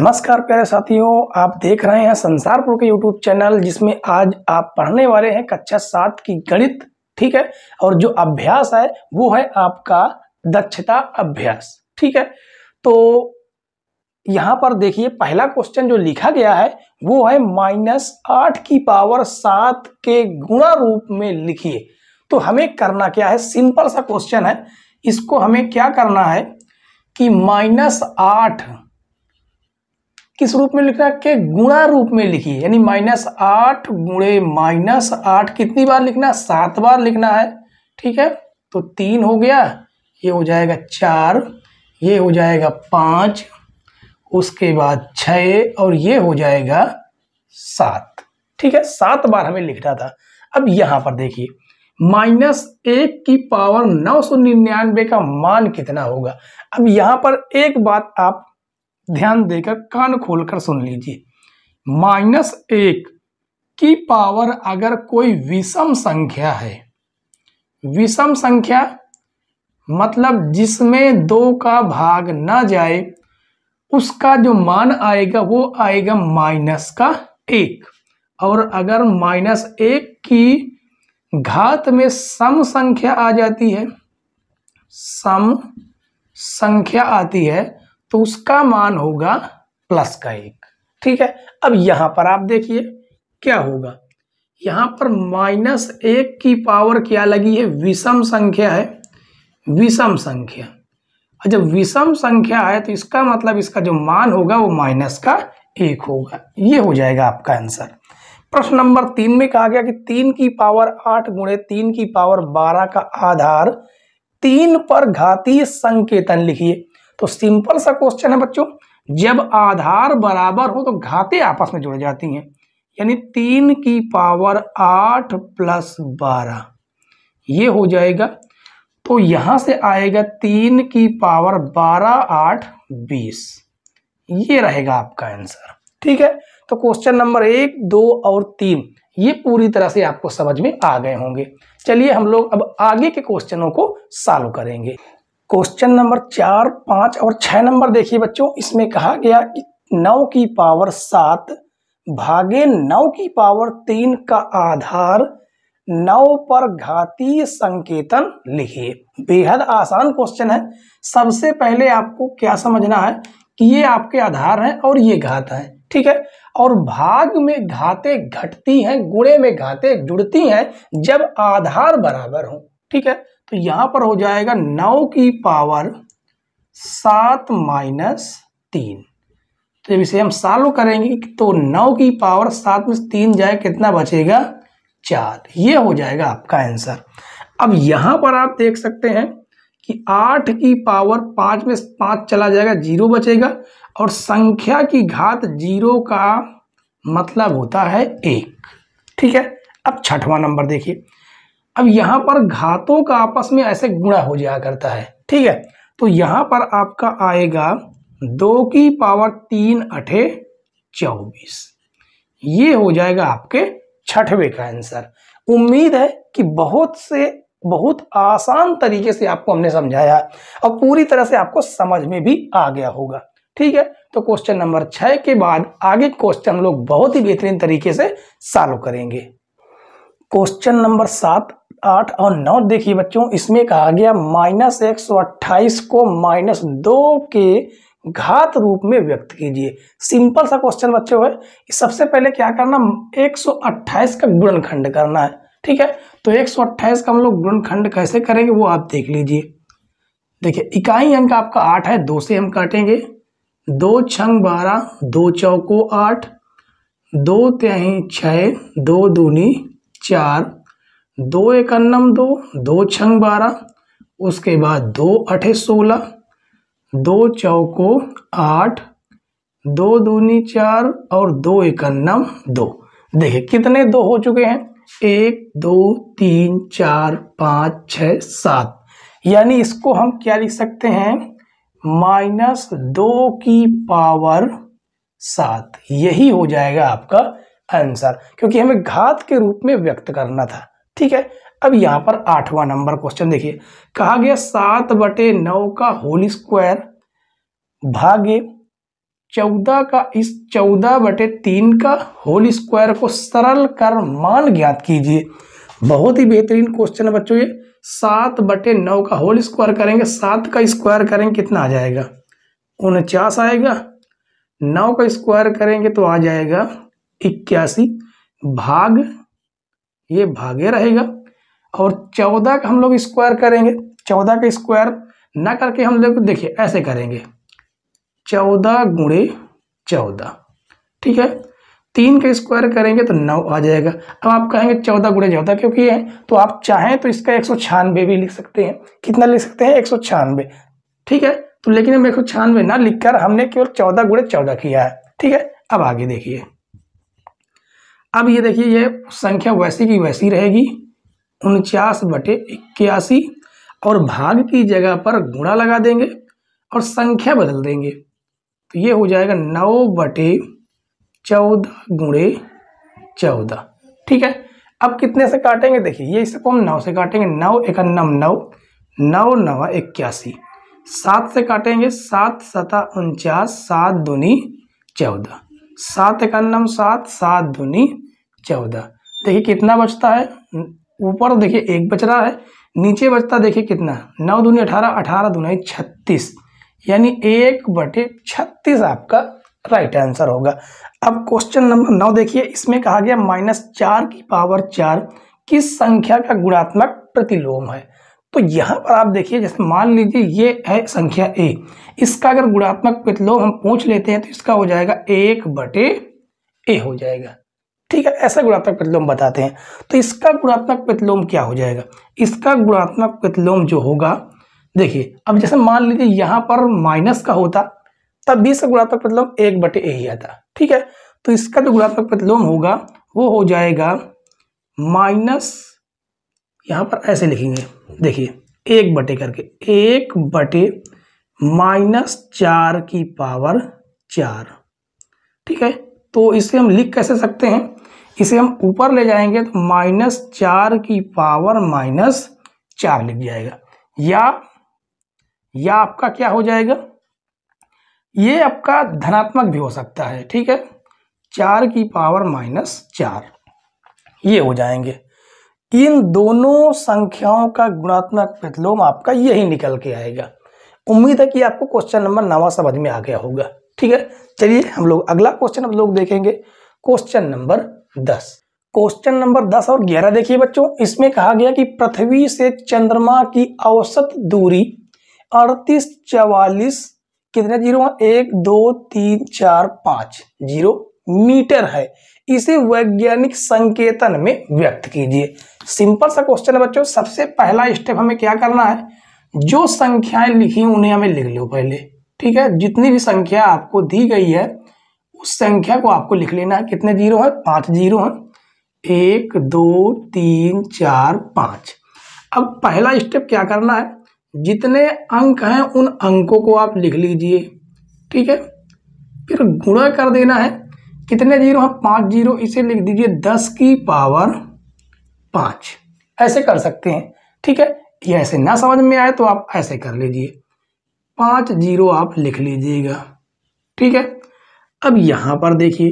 नमस्कार प्यारे साथियों आप देख रहे हैं संसारपुर के यूट्यूब चैनल जिसमें आज आप पढ़ने वाले हैं कक्षा सात की गणित ठीक है और जो अभ्यास है वो है आपका दक्षता अभ्यास ठीक है तो यहाँ पर देखिए पहला क्वेश्चन जो लिखा गया है वो है माइनस आठ की पावर सात के गुणा रूप में लिखिए तो हमें करना क्या है सिंपल सा क्वेश्चन है इसको हमें क्या करना है कि माइनस आठ किस रूप में लिखना के गुणा रूप में लिखिए यानी माइनस आठ गुणे माइनस आठ कितनी बार लिखना है सात बार लिखना है ठीक है तो तीन हो गया ये हो जाएगा चार ये हो जाएगा पाँच उसके बाद छः और ये हो जाएगा सात ठीक है सात बार हमें लिखना था अब यहाँ पर देखिए माइनस एक की पावर नौ सौ निन्यानवे का मान कितना होगा अब यहाँ पर एक बात आप ध्यान देकर कान खोलकर सुन लीजिए माइनस एक की पावर अगर कोई विषम संख्या है विषम संख्या मतलब जिसमें दो का भाग ना जाए उसका जो मान आएगा वो आएगा माइनस का एक और अगर माइनस एक की घात में सम संख्या आ जाती है सम संख्या आती है तो उसका मान होगा प्लस का एक ठीक है अब यहां पर आप देखिए क्या होगा यहां पर माइनस एक की पावर क्या लगी है विषम संख्या है विषम संख्या और अच्छा, जब विषम संख्या है तो इसका मतलब इसका जो मान होगा वो माइनस का एक होगा ये हो जाएगा आपका आंसर प्रश्न नंबर तीन में कहा गया कि तीन की पावर आठ गुणे तीन की पावर बारह का आधार तीन पर घातीय संकेतन लिखिए तो सिंपल सा क्वेश्चन है बच्चों जब आधार बराबर हो तो घाते आपस में जुड़ जाती हैं यानी तीन की पावर आठ प्लस बारह ये हो जाएगा तो यहां से आएगा तीन की पावर बारह आठ बीस ये रहेगा आपका आंसर ठीक है तो क्वेश्चन नंबर एक दो और तीन ये पूरी तरह से आपको समझ में आ गए होंगे चलिए हम लोग अब आगे के क्वेश्चनों को सॉल्व करेंगे क्वेश्चन नंबर चार पाँच और छः नंबर देखिए बच्चों इसमें कहा गया कि नौ की पावर सात भागे नौ की पावर तीन का आधार नौ पर घातीय संकेतन लिखिए बेहद आसान क्वेश्चन है सबसे पहले आपको क्या समझना है कि ये आपके आधार हैं और ये घात है ठीक है और भाग में घाते घटती हैं गुणे में घाते जुड़ती हैं जब आधार बराबर हो ठीक है तो यहाँ पर हो जाएगा नौ की पावर सात माइनस तीन तो जब इसे हम सालों करेंगे तो नौ की पावर सात में तीन जाए कितना बचेगा चार ये हो जाएगा आपका आंसर अब यहां पर आप देख सकते हैं कि आठ की पावर पाँच में पाँच चला जाएगा जीरो बचेगा और संख्या की घात जीरो का मतलब होता है एक ठीक है अब छठवां नंबर देखिए अब यहाँ पर घातों का आपस में ऐसे गुणा हो जाया करता है ठीक है तो यहाँ पर आपका आएगा दो की पावर तीन अठे चौबीस ये हो जाएगा आपके छठवें का आंसर उम्मीद है कि बहुत से बहुत आसान तरीके से आपको हमने समझाया और पूरी तरह से आपको समझ में भी आ गया होगा ठीक है तो क्वेश्चन नंबर छः के बाद आगे क्वेश्चन हम लोग बहुत ही बेहतरीन तरीके से सॉल्व करेंगे क्वेश्चन नंबर सात आठ और नौ देखिए बच्चों इसमें कहा गया माइनस एक सौ अट्ठाईस को माइनस दो के घात रूप में व्यक्त कीजिए सिंपल सा क्वेश्चन बच्चों है सबसे पहले क्या करना एक सौ अट्ठाईस का गुणनखंड करना है ठीक है तो एक सौ अट्ठाईस का हम लोग गुणनखंड कैसे करेंगे वो आप देख लीजिए देखिए इकाई अंक आपका आठ है दो से हम काटेंगे दो छंग बारह दो चौको आठ दो तेही छः दो दूनी चार दो एक अन्नम दो दो छंग बारह उसके बाद दो अठे सोलह दो चौको आठ दो दूनी चार और दो इकन्नम दो देखिए कितने दो हो चुके हैं एक दो तीन चार पाँच छ सात यानी इसको हम क्या लिख सकते हैं माइनस दो की पावर सात यही हो जाएगा आपका आंसर क्योंकि हमें घात के रूप में व्यक्त करना था ठीक है अब यहाँ पर आठवां नंबर क्वेश्चन देखिए कहा गया सात बटे नौ का होल स्क्वायर भागे चौदह का इस चौदह बटे तीन का होल स्क्वायर को सरल कर मान ज्ञात कीजिए बहुत ही बेहतरीन क्वेश्चन है बच्चों ये सात बटे नौ का होल स्क्वायर करेंगे सात का स्क्वायर करेंगे कितना आ जाएगा उनचास आएगा नौ का स्क्वायर करेंगे तो आ जाएगा इक्यासी भाग ये भागे रहेगा और चौदह का हम लोग स्क्वायर करेंगे चौदह का स्क्वायर ना करके हम लोग देखिए ऐसे करेंगे चौदह गुणे चौदह ठीक है तीन का स्क्वायर करेंगे तो नौ आ जाएगा अब आप कहेंगे चौदह गुणे चौदह क्योंकि है तो आप चाहें तो इसका एक सौ छियानवे भी लिख सकते हैं कितना लिख सकते हैं एक सौ छानवे ठीक है तो लेकिन हम एक सौ छियानवे ना लिखकर हमने केवल चौदह गुणे चौदह किया है ठीक है अब आगे देखिए अब ये देखिए ये संख्या वैसी की वैसी रहेगी उनचास बटे इक्यासी और भाग की जगह पर गुणा लगा देंगे और संख्या बदल देंगे तो ये हो जाएगा नौ बटे चौदह गुणे चौदह ठीक है अब कितने से काटेंगे देखिए ये इसको हम नौ से काटेंगे नौ इकन्नम नौ नौ नवा इक्यासी सात से काटेंगे सात सता उनचास सात दूनी चौदह सात इक्यानम सात सात धुनी चौदह देखिए कितना बचता है ऊपर देखिए एक बच रहा है नीचे बचता देखिए कितना नौ धुनी अठारह अठारह धुनाई छत्तीस यानी एक बटे छत्तीस आपका राइट आंसर होगा अब क्वेश्चन नंबर नौ देखिए इसमें कहा गया माइनस चार की पावर चार किस संख्या का गुणात्मक प्रतिलोम है तो यहाँ पर आप देखिए जैसे मान लीजिए ये है संख्या ए इसका अगर गुणात्मक प्रतिलोम हम पूछ लेते हैं तो इसका हो जाएगा एक बटे ए हो जाएगा ठीक है ऐसा गुणात्मक प्रतिलोम बताते हैं तो इसका गुणात्मक प्रतिलोम क्या हो जाएगा इसका गुणात्मक प्रतिलोम जो होगा देखिए अब जैसे मान लीजिए यहाँ पर माइनस का होता तब भी इसका गुणात्मक प्रतिलोम एक बटे ए ही आता ठीक है तो इसका जो गुणात्मक प्रतिलोम होगा वो हो जाएगा माइनस यहाँ पर ऐसे लिखेंगे देखिए एक बटे करके एक बटे माइनस चार की पावर चार ठीक है तो इसे हम लिख कैसे सकते हैं इसे हम ऊपर ले जाएंगे तो माइनस चार की पावर माइनस चार लिख जाएगा या या आपका क्या हो जाएगा ये आपका धनात्मक भी हो सकता है ठीक है चार की पावर माइनस चार ये हो जाएंगे इन दोनों संख्याओं का गुणात्मक प्रतिलोम आपका यही निकल के आएगा उम्मीद है कि आपको क्वेश्चन नंबर नवा समझ में आ गया होगा ठीक है चलिए हम लोग अगला क्वेश्चन हम लोग देखेंगे क्वेश्चन नंबर दस क्वेश्चन नंबर दस और ग्यारह देखिए बच्चों इसमें कहा गया कि पृथ्वी से चंद्रमा की औसत दूरी अड़तीस चवालीस कितने जीरो एक दो तीन चार पाँच जीरो मीटर है इसे वैज्ञानिक संकेतन में व्यक्त कीजिए सिंपल सा क्वेश्चन है बच्चों सबसे पहला स्टेप हमें क्या करना है जो संख्याएं लिखी उन्हें हमें लिख लो पहले ठीक है जितनी भी संख्या आपको दी गई है उस संख्या को आपको लिख लेना है कितने जीरो है पाँच जीरो है एक दो तीन चार पाँच अब पहला स्टेप क्या करना है जितने अंक हैं उन अंकों को आप लिख लीजिए ठीक है फिर गुणा कर देना है कितने जीरो हैं पाँच जीरो इसे लिख दीजिए दस की पावर पाँच ऐसे कर सकते हैं ठीक है ये ऐसे ना समझ में आए तो आप ऐसे कर लीजिए पाँच जीरो आप लिख लीजिएगा ठीक है अब यहाँ पर देखिए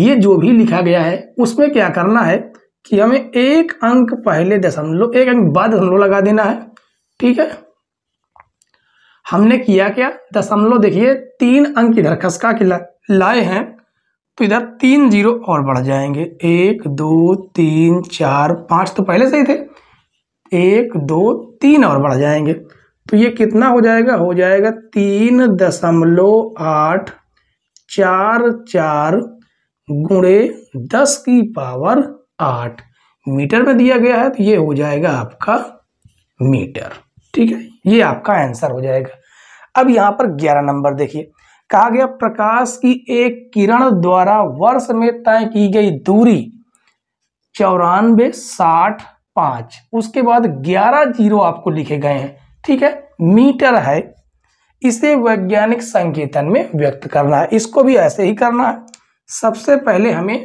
ये जो भी लिखा गया है उसमें क्या करना है कि हमें एक अंक पहले दशमलव एक अंक बाद दशमलव लगा देना है ठीक है हमने किया क्या दशमलव देखिए तीन अंक इधर खसका के लाए हैं तो इधर तीन जीरो और बढ़ जाएंगे एक दो तीन चार पाँच तो पहले से ही थे एक दो तीन और बढ़ जाएंगे तो ये कितना हो जाएगा हो जाएगा तीन दशमलव आठ चार चार गुणे दस की पावर आठ मीटर में दिया गया है तो ये हो जाएगा आपका मीटर ठीक है ये आपका आंसर हो जाएगा अब यहाँ पर ग्यारह नंबर देखिए कहा गया प्रकाश की एक किरण द्वारा वर्ष में तय की गई दूरी चौरानवे साठ पांच उसके बाद ग्यारह जीरो आपको लिखे गए हैं ठीक है मीटर है इसे वैज्ञानिक संकेतन में व्यक्त करना है इसको भी ऐसे ही करना है सबसे पहले हमें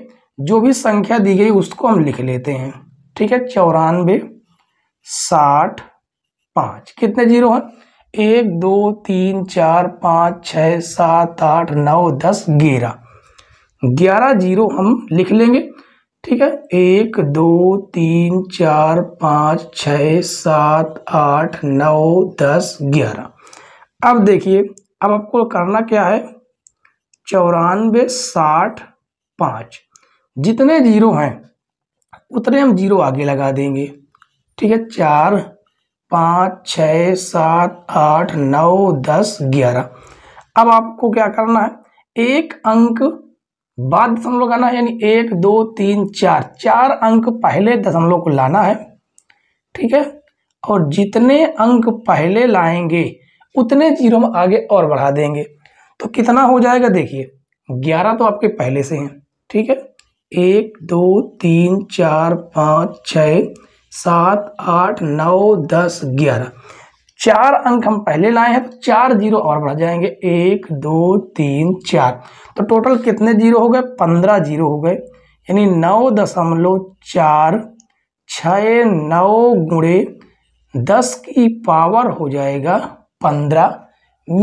जो भी संख्या दी गई उसको हम लिख लेते हैं ठीक है चौरानवे साठ पांच कितने जीरो हैं एक दो तीन चार पाँच छः सात आठ नौ दस ग्यारह ग्यारह जीरो हम लिख लेंगे ठीक है एक दो तीन चार पाँच छः सात आठ नौ दस ग्यारह अब देखिए अब आपको करना क्या है चौरानवे साठ पाँच जितने जीरो हैं उतने हम जीरो आगे लगा देंगे ठीक है चार पाँच छ सात आठ नौ दस ग्यारह अब आपको क्या करना है एक अंक बाद दशमलव लगाना है यानी एक दो तीन चार चार अंक पहले दशमलव को लाना है ठीक है और जितने अंक पहले लाएंगे उतने जीरो में आगे और बढ़ा देंगे तो कितना हो जाएगा देखिए ग्यारह तो आपके पहले से हैं ठीक है एक दो तीन चार पाँच छः सात आठ नौ दस ग्यारह चार अंक हम पहले लाए हैं तो चार जीरो और बढ़ जाएंगे एक दो तीन चार तो टोटल कितने जीरो हो गए पंद्रह जीरो हो गए यानी नौ दशमलव चार छ नौ गुणे दस की पावर हो जाएगा पंद्रह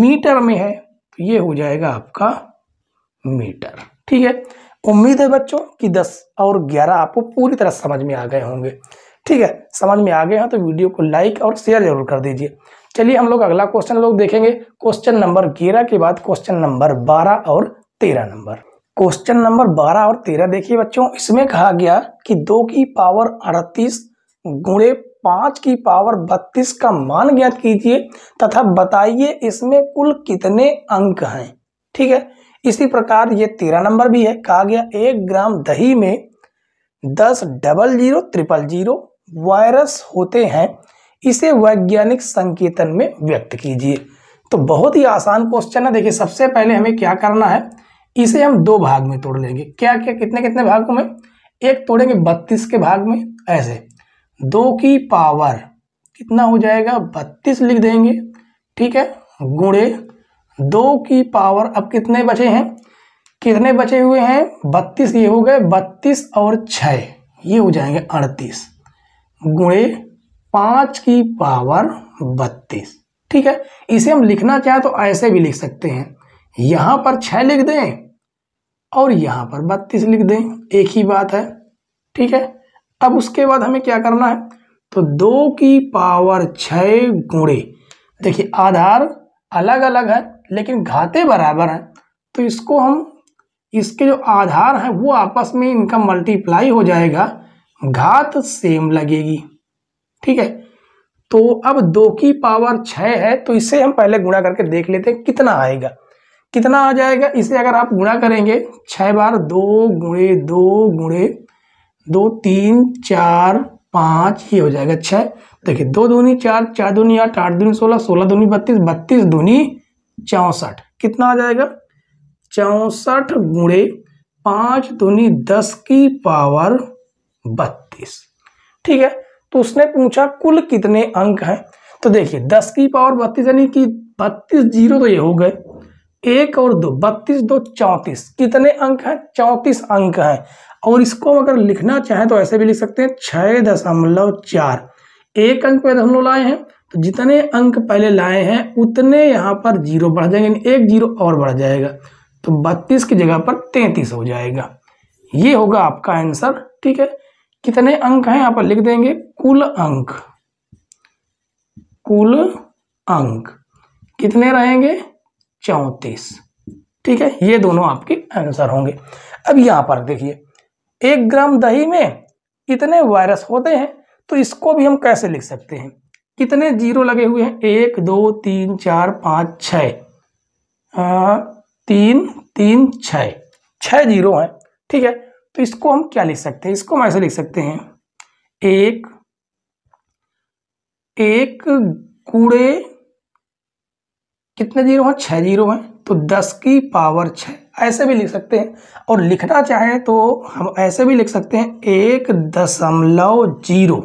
मीटर में है तो ये हो जाएगा आपका मीटर ठीक है उम्मीद है बच्चों कि दस और ग्यारह आपको पूरी तरह समझ में आ गए होंगे ठीक है समझ में आ गए हैं तो वीडियो को लाइक और शेयर जरूर कर दीजिए चलिए हम लोग अगला क्वेश्चन लोग देखेंगे क्वेश्चन नंबर ग्यारह के बाद क्वेश्चन नंबर बारह और तेरह नंबर क्वेश्चन नंबर बारह और तेरह देखिए बच्चों इसमें कहा गया कि दो की पावर अड़तीस गुणे पांच की पावर बत्तीस का मान ज्ञात कीजिए तथा बताइए इसमें कुल कितने अंक हैं ठीक है इसी प्रकार ये तेरह नंबर भी है कहा गया एक ग्राम दही में दस double zero triple zero virus होते हैं इसे वैज्ञानिक संकेतन में व्यक्त कीजिए तो बहुत ही आसान क्वेश्चन है देखिए सबसे पहले हमें क्या करना है इसे हम दो भाग में तोड़ लेंगे क्या क्या कितने कितने भागों में एक तोड़ेंगे बत्तीस के भाग में ऐसे दो की पावर कितना हो जाएगा बत्तीस लिख देंगे ठीक है गुणे दो की पावर अब कितने बचे हैं कितने बचे हुए हैं बत्तीस ये हो गए बत्तीस और छः ये हो जाएंगे अड़तीस गुणे पाँच की पावर बत्तीस ठीक है इसे हम लिखना चाहें तो ऐसे भी लिख सकते हैं यहाँ पर छः लिख दें और यहाँ पर बत्तीस लिख दें एक ही बात है ठीक है अब उसके बाद हमें क्या करना है तो दो की पावर छः गुणे देखिए आधार अलग अलग है लेकिन घाते बराबर हैं तो इसको हम इसके जो आधार हैं वो आपस में इनका मल्टीप्लाई हो जाएगा घात सेम लगेगी ठीक है तो अब दो की पावर छह है तो इसे हम पहले गुणा करके देख लेते हैं कितना आएगा कितना आ जाएगा इसे अगर आप गुणा करेंगे छह बार दो गुणे दो गुणे दो तीन चार पाँच ये हो जाएगा छः देखिए दो दूनी चार चार दूनी आठ आठ दूनी सोलह सोलह दूनी बत्तीस बत्तीस दूनी चौंसठ कितना आ जाएगा चौंसठ गुणे पाँच दूनी दस की पावर बत्तीस ठीक है तो उसने पूछा कुल कितने अंक हैं तो देखिए दस की पावर बत्तीस यानी कि बत्तीस जीरो तो ये हो गए एक और दो बत्तीस दो चौंतीस कितने अंक हैं चौंतीस अंक हैं और इसको अगर लिखना चाहें तो ऐसे भी लिख सकते हैं छः दशमलव चार एक अंक पे दशमलव लाए हैं तो जितने अंक पहले लाए हैं उतने यहाँ पर जीरो बढ़ जाएंगे एक जीरो और बढ़ जाएगा तो बत्तीस की जगह पर तैंतीस हो जाएगा ये होगा आपका आंसर ठीक है कितने अंक हैं यहाँ पर लिख देंगे कुल अंक कुल अंक कितने रहेंगे चौंतीस ठीक है ये दोनों आपके आंसर होंगे अब यहां पर देखिए एक ग्राम दही में इतने वायरस होते हैं तो इसको भी हम कैसे लिख सकते हैं कितने जीरो लगे हुए हैं एक दो तीन चार पाँच छ हाँ, तीन तीन छ छ जीरो हैं ठीक है तो इसको हम क्या लिख सकते हैं इसको हम ऐसे लिख सकते हैं एक एक कूड़े कितने जीरो हैं छः जीरो हैं तो दस की पावर छ ऐसे भी लिख सकते हैं और लिखना चाहें तो हम ऐसे भी लिख सकते हैं एक दशमलव जीरो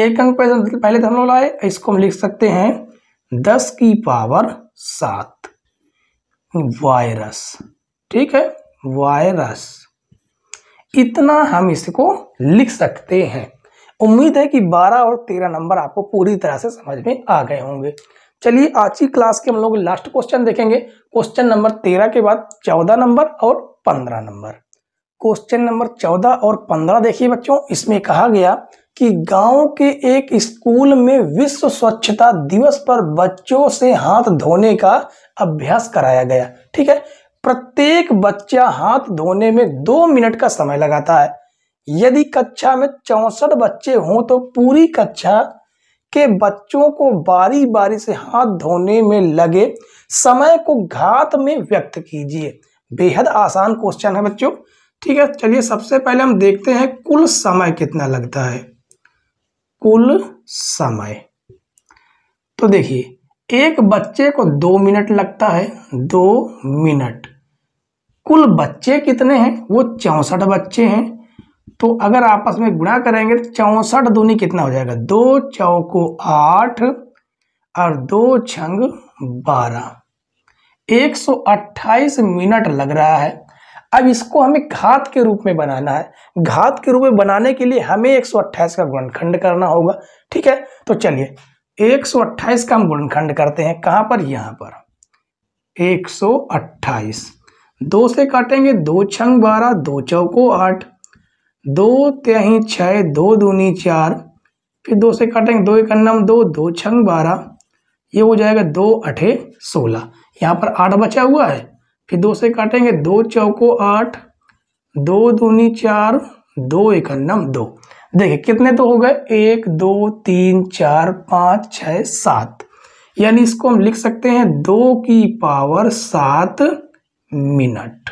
एक अंक पहले दशमलव लाए इसको हम लिख सकते हैं दस की पावर सात वायरस ठीक है वायरस इतना हम इसको लिख सकते हैं उम्मीद है कि 12 और 13 नंबर आपको पूरी तरह से समझ में आ गए होंगे चलिए आज की क्लास के हम लोग लास्ट क्वेश्चन देखेंगे क्वेश्चन नंबर 13 के बाद 14 नंबर और 15 नंबर क्वेश्चन नंबर 14 और 15 देखिए बच्चों इसमें कहा गया कि गांव के एक स्कूल में विश्व स्वच्छता दिवस पर बच्चों से हाथ धोने का अभ्यास कराया गया ठीक है प्रत्येक बच्चा हाथ धोने में दो मिनट का समय लगाता है यदि कक्षा में चौंसठ बच्चे हों तो पूरी कक्षा के बच्चों को बारी बारी से हाथ धोने में लगे समय को घात में व्यक्त कीजिए बेहद आसान क्वेश्चन है बच्चों ठीक है चलिए सबसे पहले हम देखते हैं कुल समय कितना लगता है कुल समय तो देखिए एक बच्चे को दो मिनट लगता है दो मिनट कुल बच्चे कितने हैं वो चौंसठ बच्चे हैं तो अगर आपस में गुणा करेंगे तो चौंसठ दूनी कितना हो जाएगा दो चौको आठ और दो छंग बारह एक सौ अट्ठाईस मिनट लग रहा है अब इसको हमें घात के रूप में बनाना है घात के रूप में बनाने के लिए हमें एक सौ अट्ठाईस का गुणनखंड करना होगा ठीक है तो चलिए एक सौ अट्ठाईस का हम गुणनखंड करते हैं कहाँ पर यहाँ पर एक सौ अट्ठाईस दो से काटेंगे दो छंग बारह दो चौको आठ दो त्याही छः दो दूनी चार फिर दो से काटेंगे दो एक अन्नम दो दो छंग बारह ये हो जाएगा दो अठे सोलह यहाँ पर आठ बचा हुआ है फिर दो से काटेंगे दो चौको आठ दो दूनी चार दो एक अन्नम दो देखिए कितने तो हो गए एक दो तीन चार पाँच छः सात यानी इसको हम लिख सकते हैं दो की पावर सात मिनट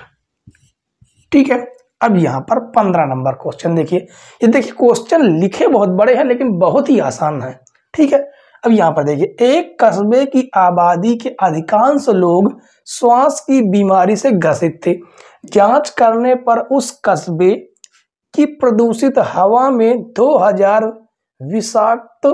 ठीक है अब यहां पर पंद्रह नंबर क्वेश्चन देखिए ये देखिए क्वेश्चन लिखे बहुत बड़े हैं लेकिन बहुत ही आसान है ठीक है अब यहां पर देखिए एक कस्बे की आबादी के अधिकांश लोग श्वास की बीमारी से ग्रसित थे जांच करने पर उस कस्बे की प्रदूषित हवा में 2000 हजार विषाक्त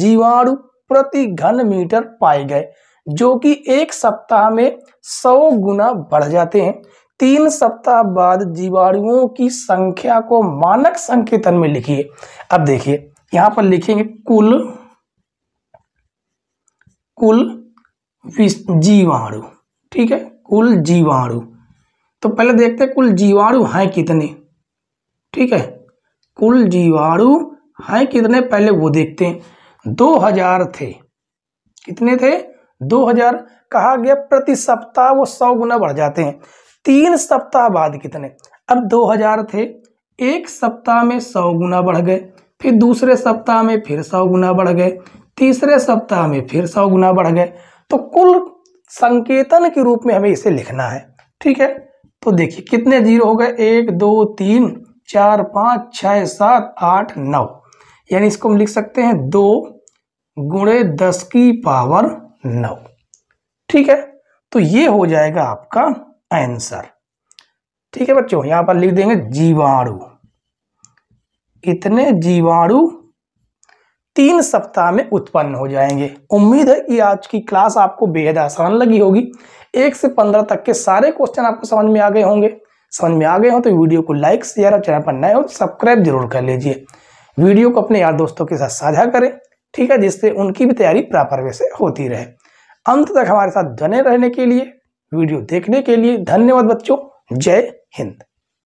जीवाणु प्रति घन मीटर पाए गए जो कि एक सप्ताह में सौ गुना बढ़ जाते हैं तीन सप्ताह बाद जीवाणुओं की संख्या को मानक संकेतन में लिखिए अब देखिए यहां पर लिखेंगे कुल कुल जीवाणु ठीक है कुल जीवाणु तो पहले देखते हैं कुल जीवाणु हैं कितने ठीक है कुल जीवाणु हैं कितने पहले वो देखते हैं दो हजार थे कितने थे 2000 कहा गया प्रति सप्ताह वो सौ गुना बढ़ जाते हैं तीन सप्ताह बाद कितने अब 2000 थे एक सप्ताह में सौ गुना बढ़ गए फिर दूसरे सप्ताह में फिर सौ गुना बढ़ गए तीसरे सप्ताह में फिर सौ गुना बढ़ गए तो कुल संकेतन के रूप में हमें इसे लिखना है ठीक है तो देखिए कितने जीरो हो गए एक दो तीन चार पाँच छः सात आठ नौ यानी इसको हम लिख सकते हैं दो गुणे दस की पावर नौ ठीक है तो ये हो जाएगा आपका आंसर ठीक है बच्चों यहां पर लिख देंगे जीवाणु इतने जीवाणु तीन सप्ताह में उत्पन्न हो जाएंगे उम्मीद है कि आज की क्लास आपको बेहद आसान लगी होगी एक से पंद्रह तक के सारे क्वेश्चन आपको समझ में आ गए होंगे समझ में आ गए हो तो वीडियो को लाइक शेयर और चैनल पर नए हो तो सब्सक्राइब जरूर कर लीजिए वीडियो को अपने यार दोस्तों के साथ साझा करें ठीक है जिससे उनकी भी तैयारी प्रॉपर वे से होती रहे अंत तक हमारे साथ बने रहने के लिए वीडियो देखने के लिए धन्यवाद बच्चों जय हिंद